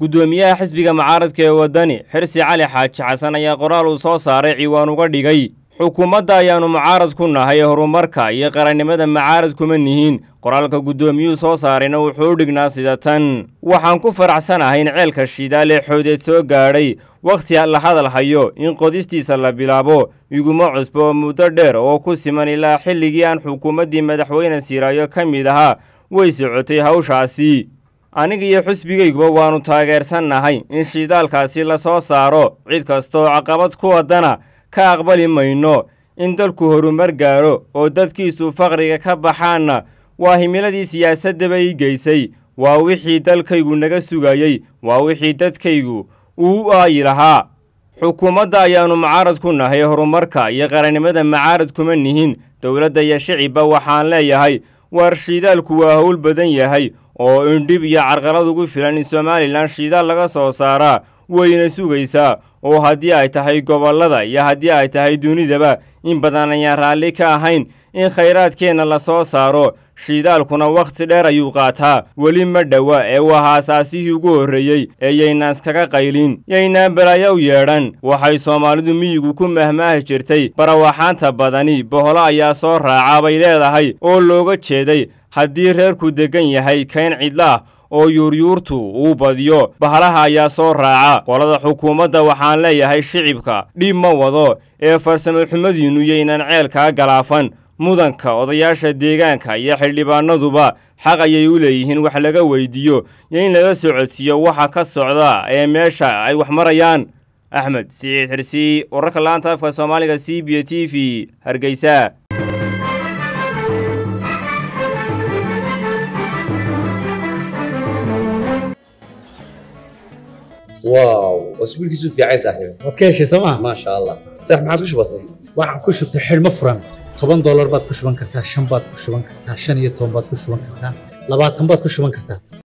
guddoomiyaha xisbiga mucaaradka ee waddani xirsi cali xaaji xasan ayaa qoraal uu soo saaray ciwaan uga dhigay xukuumadda ayaannu mucaarad ku nahay horumarka iyo qarannimada mucaarad kuma nihiin qoraalka guddoomiyuhu soo saarayna wuxuu dhignaa sida tan waxaan ku faraxsanahay in ceelka shidaal ee xoodeed soo gaadhay wakhti la hadal hayo in qodistiisa la bilaabo iguma cusbo oo muddo dheer oo ku siman ilaa xilligii aan xukuumaddii madaxweyne siiraayo ka mid ahaa way socotay hawshaasi aniga iyo xusbigayguba waannu taageersannahay in shidaalkaasi la soo saaro cid kastoo caqabad ku wadana ka aqbali mayno in dalku horumar gaaro oo dadkiisu faqriga ka baxaanna waa himiladii siyaasaddaba ii geysay waa wixii dalkaygu naga sugayey waa wixii dadkaygu uu aayi lahaa xukuumadda ayaanu macaarad ku nahay horumarka iyo qarannimada macaarad kuma nihin dowladda iyo shicibba waxaan leeyahay waar shiidaalku waa howl badan yahay oo indhib iyo carqalad ugu filan in somalilan shiidaal laga soo saaraa wayna sugaysaa oo haddii ay tahay gobollada iyo haddii ay tahay dunidaba in badan ayaan raalli ka ahayn in khayraadkeenna la soo saaro shidaalkuna wakhti dheer ayuu qaataa weli ma dhowa ee waa aasaasihii ugu horreeyey ee yaynaa iskaga qaylin yaynaa balaayo u yeedhan waxay soomaalidu miyigu ku mahmaahi jirtay barawaxaanta badani boholo ayaa soo raaca bay leedahay oo looga jeeday haddii reerku deggan yahay kayn cidlaah oo yuuryuurtu uu badiyo bahalaha ayaa soo raaca qolada xukuumadda waxaan leeyahay shicibka dhib ma wado ee farsamo xumadiinnu yaynaan ceelkaa galaafan mudanka odayaasha deegaanka iyo xildhibaanaduba xaq ayay u leeyihiin wax laga weydiiyo iyo in laga socodsiiyo waxa ka socda ee meesha ay wax marayaan axmed siciid xirsi wararka laanta afka soomaaliga c b t v hargeysa واو واسبوع كيسو في عيسى حبيبي ما تكيش سما ما شاء الله صح ما عاد كش بسيط toban dollar baad ku shuban kartaa shan baad ku shuban kartaa shan iyo toban baad ku shuban kartaa labaatan baad ku shuban kartaa